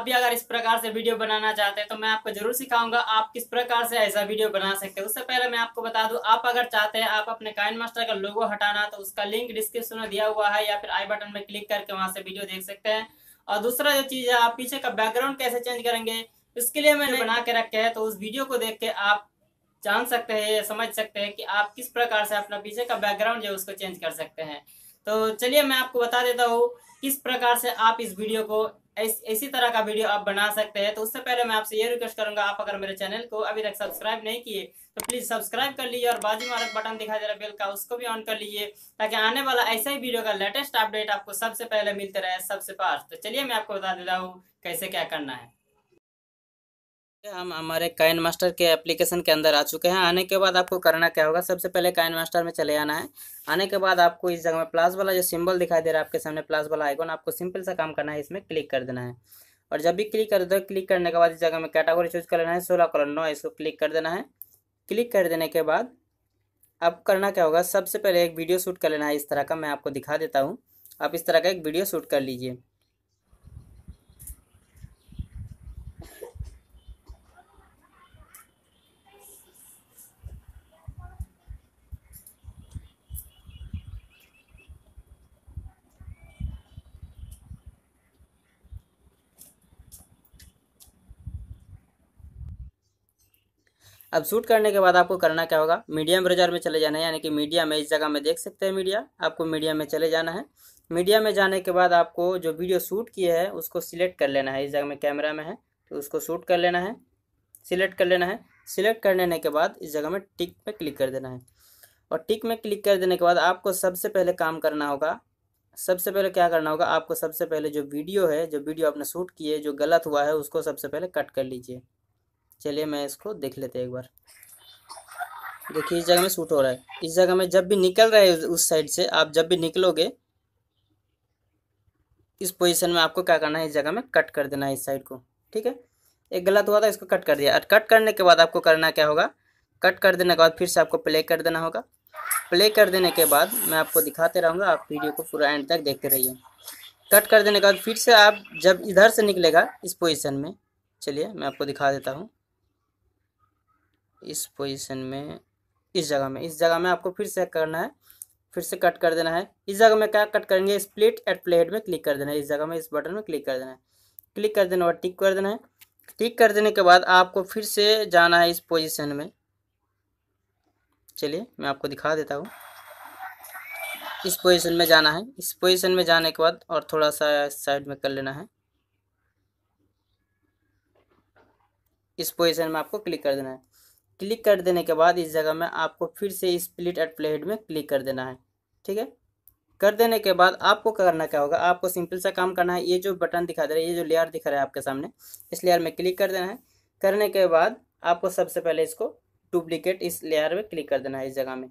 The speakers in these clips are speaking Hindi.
आप भी अगर इस प्रकार से वीडियो बनाना चाहते हैं तो मैं आपको जरूर सिखाऊंगा आप किस प्रकार से ऐसा वीडियो बना सकते हैं उससे पहले मैं आपको बता दूं आप अगर चाहते हैं आप अपने काइन मास्टर का लोगो हटाना तो उसका लिंक डिस्क्रिप्शन में दिया हुआ है या फिर आई बटन में क्लिक करके वहां से वीडियो देख सकते हैं और दूसरा जो चीज़ है आप पीछे का बैकग्राउंड कैसे चेंज करेंगे इसके लिए मैंने बना के रखे हैं तो उस वीडियो को देख के आप जान सकते हैं या समझ सकते हैं कि आप किस प्रकार से अपना पीछे का बैकग्राउंड जो है उसको चेंज कर सकते हैं तो चलिए मैं आपको बता देता हूँ किस प्रकार से आप इस वीडियो को इस, इसी तरह का वीडियो आप बना सकते हैं तो उससे पहले मैं आपसे ये रिक्वेस्ट करूंगा आप अगर मेरे चैनल को अभी तक सब्सक्राइब नहीं किए तो प्लीज सब्सक्राइब कर लीजिए और बाजू मारक बटन दिखाई दे रहा बेल का उसको भी ऑन कर लीजिए ताकि आने वाला ऐसा ही वीडियो का लेटेस्ट अपडेट आपको सबसे पहले मिलते रहे सबसे पास तो चलिए मैं आपको बता देता हूँ कैसे क्या करना है हम हमारे काइन मास्टर के एप्लीकेशन के अंदर आ चुके हैं आने के बाद आपको करना क्या होगा सबसे पहले काइन मास्टर में चले आना है आने के बाद आपको इस जगह में प्लास वाला जो सिंबल दिखाई दे रहा है आपके सामने प्लास वाला आइकॉन आपको सिंपल सा काम करना है इसमें क्लिक कर देना है और जब भी क्लिक कर दो क्लिक करने के बाद इस जगह में कैटागोरी चूज कर लेना है सोलह कॉलर नौ इसको क्लिक कर देना है क्लिक कर देने के बाद आपको करना क्या होगा सबसे पहले एक वीडियो शूट कर लेना है इस तरह का मैं आपको दिखा देता हूँ आप इस तरह का एक वीडियो शूट कर लीजिए अब शूट करने के बाद आपको करना क्या होगा मीडियम ब्रेजर में चले जाना है यानी कि मीडिया में इस जगह में देख सकते हैं मीडिया आपको मीडिया में चले जाना है मीडिया में जाने के बाद आपको जो वीडियो शूट किए है उसको सिलेक्ट कर लेना है इस जगह में कैमरा में है तो उसको शूट कर लेना है सिलेक्ट कर लेना है सिलेक्ट कर लेने के बाद इस जगह में टिक में क्लिक कर देना है और टिक में क्लिक कर देने के बाद आपको सबसे पहले काम करना होगा सबसे पहले क्या करना होगा आपको सबसे पहले जो वीडियो है जो वीडियो आपने शूट किए जो गलत हुआ है उसको सबसे पहले कट कर लीजिए चलिए मैं इसको देख लेते हैं एक बार देखिए इस जगह में शूट हो रहा है इस जगह में जब भी निकल रहा है उस साइड से आप जब भी निकलोगे इस पोजीशन में आपको क्या करना है इस जगह में कट कर देना है इस साइड को ठीक है एक गलत हुआ था इसको कट कर दिया और कट करने के बाद आपको करना क्या होगा कट कर देने के बाद फिर से आपको प्ले कर देना होगा प्ले कर देने के बाद मैं आपको दिखाते रहूँगा आप वीडियो को पूरा एंड तक देखते रहिए कट कर देने के बाद फिर से आप जब इधर से निकलेगा इस पोजिशन में चलिए मैं आपको दिखा देता हूँ इस पोजीशन में इस जगह में इस जगह में आपको फिर से करना है फिर से कट कर देना है इस जगह में क्या कट करेंगे स्प्लिट एट प्लेहेड में क्लिक कर देना है इस जगह में इस बटन में क्लिक कर देना है क्लिक कर देना और टिक कर देना है टिक कर देने के बाद आपको फिर से जाना है इस पोजिशन में चलिए मैं आपको दिखा देता हूँ इस पोजीशन में जाना है इस पोजीशन में जाने के बाद और थोड़ा सा साइड में कर लेना है इस पोजीशन में आपको क्लिक कर देना है क्लिक कर देने के बाद इस जगह में आपको फिर से स्प्लिट एट प्लेहेड में क्लिक कर देना है ठीक है कर देने के बाद आपको करना क्या होगा आपको सिंपल सा काम करना है ये जो बटन दिखा दे रहा है ये जो लेयर दिखा रहा है आपके सामने इस लेयर में क्लिक कर देना है करने के बाद आपको सबसे पहले इसको डुप्लीकेट इस लेयर में क्लिक कर देना है इस जगह में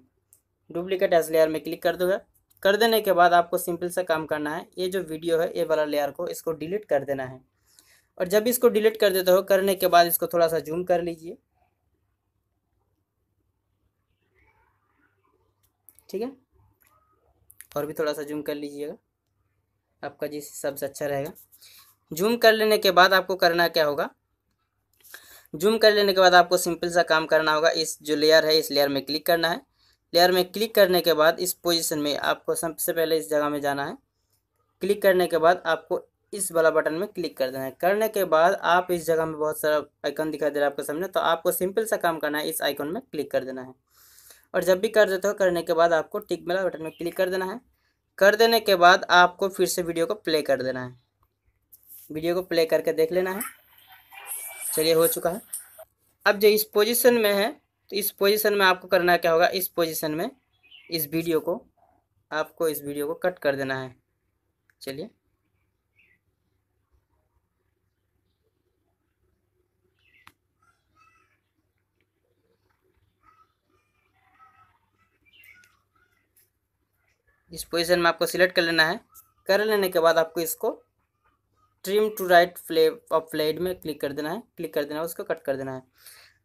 डुप्लीकेट एस लेयर में क्लिक कर दोगे कर देने के बाद आपको सिंपल सा काम करना है ये जो वीडियो है ये वाला लेयर को इसको डिलीट कर देना है और जब इसको डिलीट कर देते हो करने के बाद इसको थोड़ा सा जूम कर लीजिए ठीक है और भी थोड़ा सा जूम कर लीजिएगा आपका जिस हिसाब से अच्छा रहेगा जूम कर लेने के बाद आपको करना क्या होगा जूम कर लेने के बाद आपको सिंपल सा काम करना होगा इस जो लेयर है इस लेयर में क्लिक करना है लेयर में क्लिक करने के बाद इस पोजीशन में आपको सबसे पहले इस जगह में जाना है क्लिक करने के बाद आपको इस वाला बटन में क्लिक कर देना है करने के बाद आप इस जगह में बहुत सारा आइकन दिखाई दे रहा है आपके सामने तो आपको सिंपल सा काम करना है इस आइकन में क्लिक कर देना है और जब भी कर देते हो करने के बाद आपको टिक वाला बटन में क्लिक कर देना है कर देने के बाद आपको फिर से वीडियो को प्ले कर देना है वीडियो को प्ले करके देख लेना है चलिए हो चुका है अब जो इस पोजीशन में है तो इस पोजीशन में आपको करना क्या होगा इस पोजीशन में इस वीडियो को आपको इस वीडियो को कट कर देना है चलिए इस पोजीशन में आपको सिलेक्ट कर लेना है कर लेने के बाद आपको इसको ट्रिम टू राइट फ्ले ऑफ फ्लेड में क्लिक कर देना है क्लिक कर देना है उसको कट कर देना है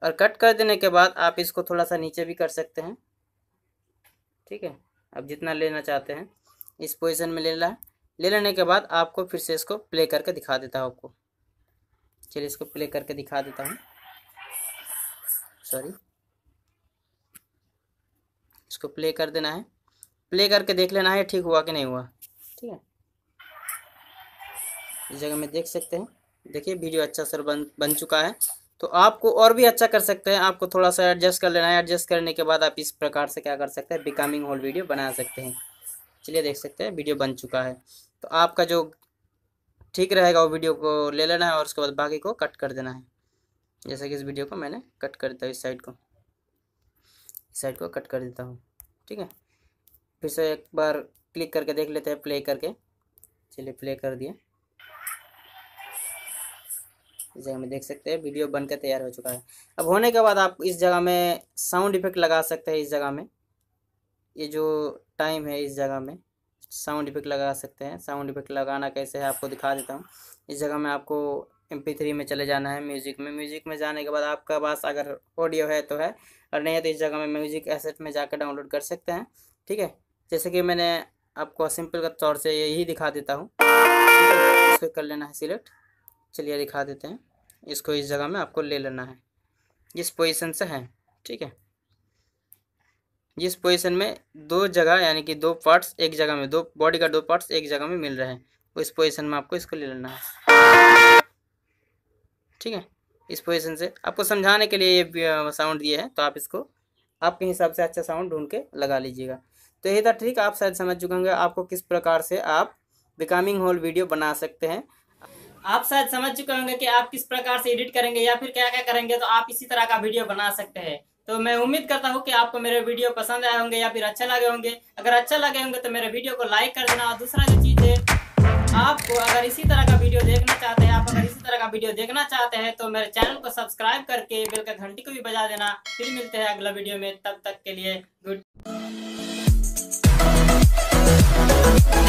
और कट कर देने के बाद आप इसको थोड़ा सा नीचे भी कर सकते हैं ठीक है आप जितना लेना चाहते हैं इस पोजिशन में ले ला ले लेने के बाद आपको फिर से इसको प्ले करके दिखा देता हूँ आपको चलिए इसको प्ले करके दिखा देता हूँ सॉरी इसको प्ले कर देना है प्ले करके देख लेना है ठीक हुआ कि नहीं हुआ ठीक है इस जगह में देख सकते हैं देखिए वीडियो अच्छा सर बन बन चुका है तो आपको और भी अच्छा कर सकते हैं आपको थोड़ा सा एडजस्ट कर लेना है एडजस्ट करने के बाद आप इस प्रकार से क्या कर सकते हैं बिकमिंग होल वीडियो बना सकते हैं चलिए देख सकते हैं वीडियो बन चुका है तो आपका जो ठीक रहेगा वो वीडियो को ले लेना है और उसके बाद बाकी को कट कर देना है जैसे कि इस वीडियो को मैंने कट कर देता हूँ इस साइड को इस साइड को कट कर देता हूँ ठीक है फिर से एक बार क्लिक करके देख लेते हैं प्ले करके चलिए प्ले कर दिए इस जगह में देख सकते हैं वीडियो बनकर तैयार हो चुका है अब होने के बाद आप इस जगह में साउंड इफेक्ट लगा सकते हैं इस जगह में ये जो टाइम है इस जगह में साउंड इफेक्ट लगा सकते हैं साउंड इफेक्ट लगाना कैसे है आपको दिखा देता हूँ इस जगह में आपको एम थ्री में चले जाना है म्यूज़िक में म्यूज़िक में जाने के बाद आपका पास अगर ऑडियो है तो है और नहीं है तो इस जगह में म्यूज़िक एसेट में जाकर डाउनलोड कर सकते हैं ठीक है जैसे कि मैंने आपको सिंपल का तौर से यही दिखा देता हूँ इसको कर लेना है सिलेक्ट चलिए दिखा देते हैं इसको इस जगह में आपको ले लेना है जिस पोजीशन से है ठीक है जिस पोजीशन में दो जगह यानी कि दो पार्ट्स एक जगह में दो बॉडी का दो पार्ट्स एक जगह में मिल रहे हैं उस पोजीशन में आपको इसको ले लेना है ठीक है इस पोजीशन से आपको समझाने के लिए ये साउंड दिया है तो आप इसको आपके हिसाब से अच्छा साउंड ढूंढ के लगा लीजिएगा तो ये था ट्रिक आप शायद समझ चुके होंगे आपको किस प्रकार से आप बिकमिंग होल वीडियो बना सकते हैं आप शायद समझ चुके होंगे कि आप किस प्रकार से एडिट करेंगे या फिर क्या क्या करेंगे तो आप इसी तरह का वीडियो बना सकते हैं तो मैं उम्मीद करता हूँ कि आपको मेरे वीडियो पसंद आए होंगे या फिर अच्छा लगे होंगे अगर अच्छा लगे होंगे तो मेरे वीडियो को लाइक कर देना और दूसरा जो चीज़ है आपको अगर इसी तरह का वीडियो देखना चाहते हैं आप अगर इसी तरह का वीडियो देखना चाहते हैं तो मेरे चैनल को सब्सक्राइब करके बेल का घंटी को भी बजा देना फिर मिलते हैं अगला वीडियो में तब तक के लिए गुड